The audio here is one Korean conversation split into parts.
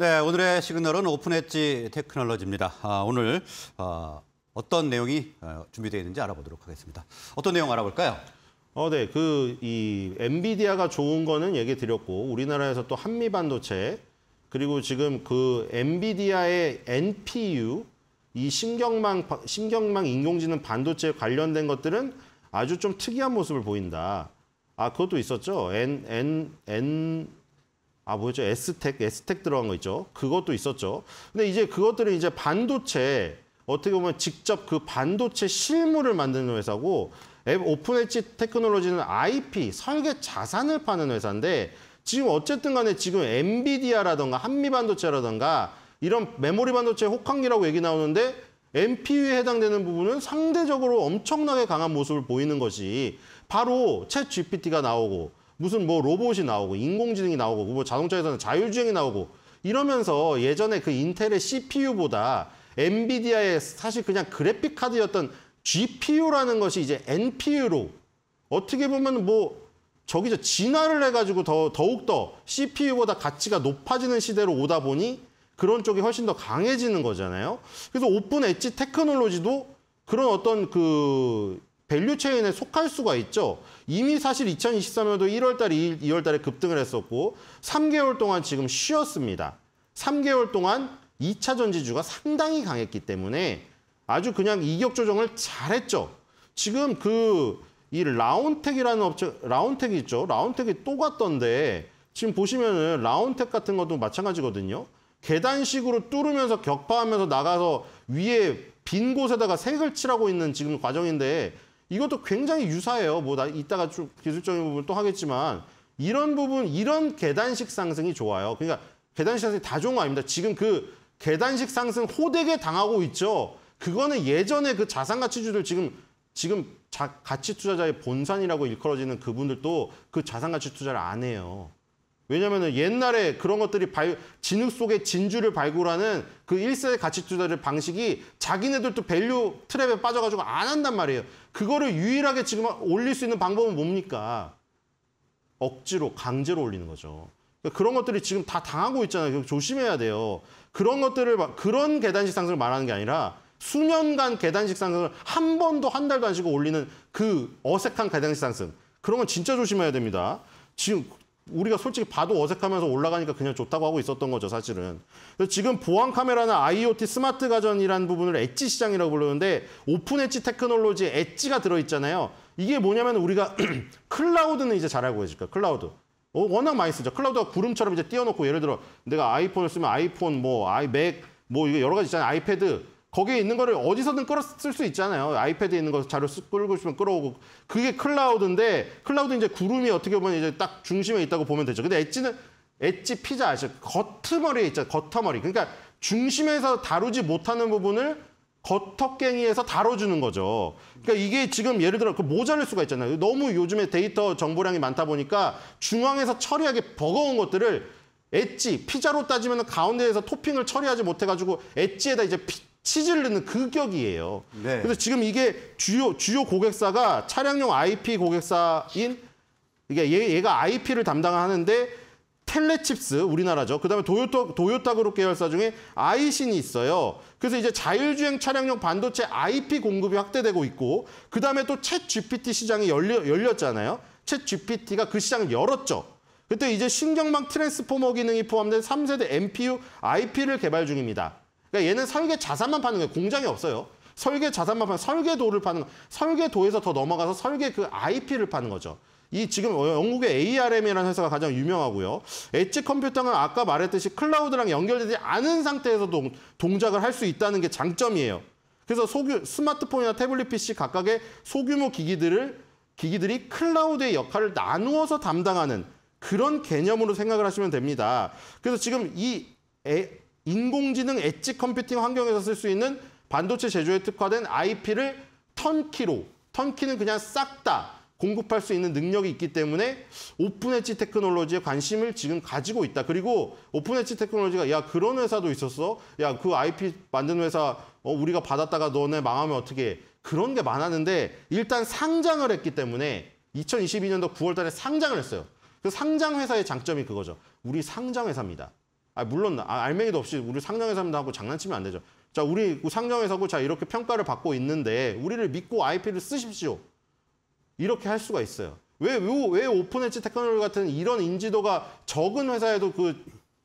네, 오늘의 시그널은 오픈 엣지 테크놀로지입니다. 아, 오늘 어, 떤 내용이 어, 준비되어 있는지 알아보도록 하겠습니다. 어떤 내용 알아볼까요? 어, 네. 그 이 엔비디아가 좋은 거는 얘기 드렸고 우리나라에서 또 한미 반도체 그리고 지금 그 엔비디아의 NPU 이 신경망 신경망 인공지능 반도체 에 관련된 것들은 아주 좀 특이한 모습을 보인다. 아, 그것도 있었죠. N N N 아 뭐였죠? S텍, S텍 들어간 거 있죠. 그것도 있었죠. 근데 이제 그것들은 이제 반도체 어떻게 보면 직접 그 반도체 실물을 만드는 회사고 앱 오픈 엣지 테크놀로지는 IP 설계 자산을 파는 회사인데 지금 어쨌든 간에 지금 엔비디아라던가 한미반도체라던가 이런 메모리 반도체 혹한기라고 얘기 나오는데 MPU에 해당되는 부분은 상대적으로 엄청나게 강한 모습을 보이는 것이 바로 챗 GPT가 나오고 무슨 뭐 로봇이 나오고 인공지능이 나오고 뭐 자동차에서는 자율주행이 나오고 이러면서 예전에 그 인텔의 CPU보다 엔비디아의 사실 그냥 그래픽 카드였던 GPU라는 것이 이제 NPU로 어떻게 보면 뭐저기서 진화를 해가지고 더 더욱더 CPU보다 가치가 높아지는 시대로 오다 보니 그런 쪽이 훨씬 더 강해지는 거잖아요. 그래서 오픈 엣지 테크놀로지도 그런 어떤 그 밸류체인에 속할 수가 있죠. 이미 사실 2023년도 1월 달, 2월 달에 급등을 했었고 3개월 동안 지금 쉬었습니다. 3개월 동안 2차 전지주가 상당히 강했기 때문에 아주 그냥 이격 조정을 잘했죠. 지금 그 이 라운텍이라는 업체, 라운텍 있죠. 라운텍이 또 갔던데 지금 보시면은 라운텍 같은 것도 마찬가지거든요. 계단식으로 뚫으면서 격파하면서 나가서 위에 빈 곳에다가 색을 칠하고 있는 지금 과정인데 이것도 굉장히 유사해요. 뭐, 나 이따가 좀 기술적인 부분 또 하겠지만, 이런 부분, 이런 계단식 상승이 좋아요. 그러니까 계단식 상승이 다 좋은 거 아닙니다. 지금 그 계단식 상승 호되게 당하고 있죠. 그거는 예전에 그 자산 가치주들 지금 지금 자, 가치 투자자의 본산이라고 일컬어지는 그분들도 그 자산 가치 투자를 안 해요. 왜냐면은 옛날에 그런 것들이 발, 진흙 속에 진주를 발굴하는 그 일세 가치 투자를 방식이 자기네들도 밸류 트랩에 빠져가지고 안 한단 말이에요. 그거를 유일하게 지금 올릴 수 있는 방법은 뭡니까? 억지로, 강제로 올리는 거죠. 그러니까 그런 것들이 지금 다 당하고 있잖아요. 조심해야 돼요. 그런 것들을, 그런 계단식 상승을 말하는 게 아니라 수년간 계단식 상승을 한 번도 한 달도 안 쉬고 올리는 그 어색한 계단식 상승. 그런 건 진짜 조심해야 됩니다. 지금 우리가 솔직히 봐도 어색하면서 올라가니까 그냥 좋다고 하고 있었던 거죠, 사실은. 지금 보안 카메라는 IoT 스마트 가전이라는 부분을 엣지 시장이라고 부르는데 오픈 엣지 테크놀로지 엣지가 들어있잖아요. 이게 뭐냐면 우리가 클라우드는 이제 잘 알고 계실까 클라우드. 어, 워낙 많이 쓰죠. 클라우드가 구름처럼 이제 띄워놓고 예를 들어 내가 아이폰을 쓰면 아이폰, 뭐 아이맥, 뭐 이게 여러 가지 있잖아요. 아이패드 거기에 있는 거를 어디서든 끌어 쓸 수 있잖아요. 아이패드에 있는 거 자료 끌고 싶으면 끌어오고. 그게 클라우드인데, 클라우드 이제 구름이 어떻게 보면 이제 딱 중심에 있다고 보면 되죠. 근데 엣지는, 엣지 피자 아시죠? 겉머리에 있죠아요 겉머리. 그러니까 중심에서 다루지 못하는 부분을 겉턱갱이에서 다뤄주는 거죠. 그러니까 이게 지금 예를 들어 그 모자랄 수가 있잖아요. 너무 요즘에 데이터 정보량이 많다 보니까 중앙에서 처리하기 버거운 것들을 엣지, 피자로 따지면 가운데에서 토핑을 처리하지 못해가지고 엣지에다 이제 피, 치질르는 극격이에요. 네. 그래서 지금 이게 주요 주요 고객사가 차량용 IP 고객사인 이게 얘, 얘가 IP를 담당하는데 텔레칩스 우리나라죠. 그다음에 도요타 도요타 그룹 계열사 중에 아이신이 있어요. 그래서 이제 자율주행 차량용 반도체 IP 공급이 확대되고 있고 그다음에 또 챗 GPT 시장이 열려 열렸잖아요. 챗 GPT가 그 시장을 열었죠. 그때 이제 신경망 트랜스포머 기능이 포함된 3세대 MPU IP를 개발 중입니다. 그러니까 얘는 설계 자산만 파는 거예요. 공장이 없어요. 설계 자산만 파는 설계도를 파는 설계도에서 더 넘어가서 설계 그 IP를 파는 거죠. 이 지금 영국의 ARM이라는 회사가 가장 유명하고요. 엣지 컴퓨터는 아까 말했듯이 클라우드랑 연결되지 않은 상태에서 도 동작을 할 수 있다는 게 장점이에요. 그래서 소규, 스마트폰이나 태블릿 PC 각각의 소규모 기기들을 기기들이 클라우드의 역할을 나누어서 담당하는 그런 개념으로 생각을 하시면 됩니다. 그래서 지금 이 에, 인공지능 엣지 컴퓨팅 환경에서 쓸 수 있는 반도체 제조에 특화된 IP를 턴키로, 턴키는 그냥 싹 다 공급할 수 있는 능력이 있기 때문에 오픈 엣지 테크놀로지에 관심을 지금 가지고 있다. 그리고 오픈 엣지 테크놀로지가 야 그런 회사도 있었어. 야 그 IP 만든 회사 어, 우리가 받았다가 너네 망하면 어떻게 해. 그런 게 많았는데 일단 상장을 했기 때문에 2022년도 9월 달에 상장을 했어요. 그 상장회사의 장점이 그거죠. 우리 상장회사입니다. 아, 물론 아, 알맹이도 없이 우리 상장회사 입니다 하고 장난치면 안 되죠. 자, 우리 그 상장회사고 자 이렇게 평가를 받고 있는데 우리를 믿고 IP를 쓰십시오. 이렇게 할 수가 있어요. 왜, 왜, 왜 오픈엣지 테크놀로지 같은 이런 인지도가 적은 회사에도 그,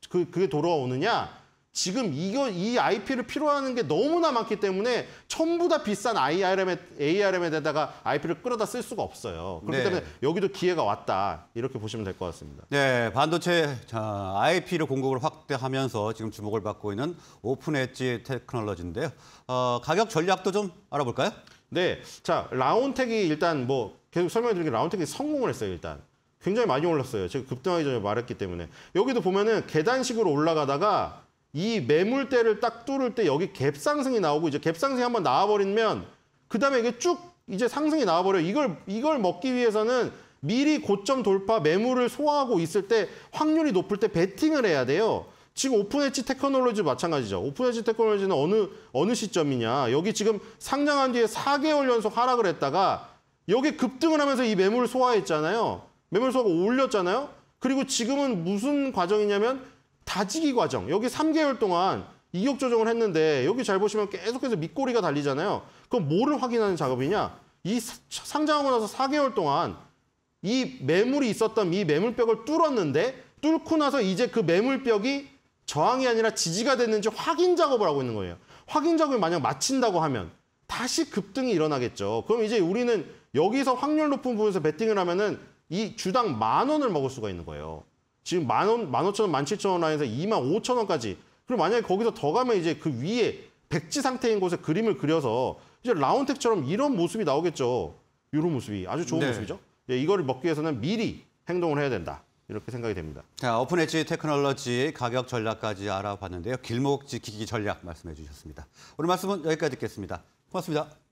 그, 그게 돌아오느냐? 지금 이거 이 IP를 필요하는 게 너무나 많기 때문에 전부 다 비싼 ARM에 ARM에다가 IP를 끌어다 쓸 수가 없어요. 그렇기 네. 때문에 여기도 기회가 왔다 이렇게 보시면 될 것 같습니다. 네, 반도체 자, IP를 공급을 확대하면서 지금 주목을 받고 있는 오픈 엣지 테크놀로지인데요. 어, 가격 전략도 좀 알아볼까요? 네, 자 라온텍이 일단 뭐 계속 설명해드리는 게 라온텍이 성공을 했어요 일단. 굉장히 많이 올랐어요. 제가 급등하기 전에 말했기 때문에. 여기도 보면은 계단식으로 올라가다가 이 매물대를 딱 뚫을 때 여기 갭상승이 나오고 이제 갭상승이 한번 나와버리면 그 다음에 이게 쭉 이제 상승이 나와버려 요 이걸 이걸 먹기 위해서는 미리 고점 돌파 매물을 소화하고 있을 때 확률이 높을 때 베팅을 해야 돼요. 지금 오픈엣지 테크놀로지 마찬가지죠. 오픈엣지 테크놀로지는 어느 어느 시점이냐. 여기 지금 상장한 뒤에 4개월 연속 하락을 했다가 여기 급등을 하면서 이 매물을 소화했잖아요. 매물 소화가 올렸잖아요. 그리고 지금은 무슨 과정이냐면 다지기 과정, 여기 3개월 동안 이격 조정을 했는데 여기 잘 보시면 계속해서 밑꼬리가 달리잖아요. 그럼 뭐를 확인하는 작업이냐? 이 상장하고 나서 4개월 동안 이 매물이 있었던 이 매물벽을 뚫었는데 뚫고 나서 이제 그 매물벽이 저항이 아니라 지지가 됐는지 확인 작업을 하고 있는 거예요. 확인 작업을 만약 마친다고 하면 다시 급등이 일어나겠죠. 그럼 이제 우리는 여기서 확률 높은 부분에서 베팅을 하면은 이 주당 만 원을 먹을 수가 있는 거예요. 지금 만 원, 만 오천 원, 만 칠천 원 라인에서 이만 오천 원까지. 그리고 만약에 거기서 더 가면 이제 그 위에 백지 상태인 곳에 그림을 그려서 이제 라운텍처럼 이런 모습이 나오겠죠. 이런 모습이 아주 좋은 네. 모습이죠. 예, 이거를 먹기 위해서는 미리 행동을 해야 된다. 이렇게 생각이 됩니다. 자, 오픈 엣지 테크놀로지 가격 전략까지 알아봤는데요. 길목 지키기 전략 말씀해 주셨습니다. 오늘 말씀은 여기까지 듣겠습니다. 고맙습니다.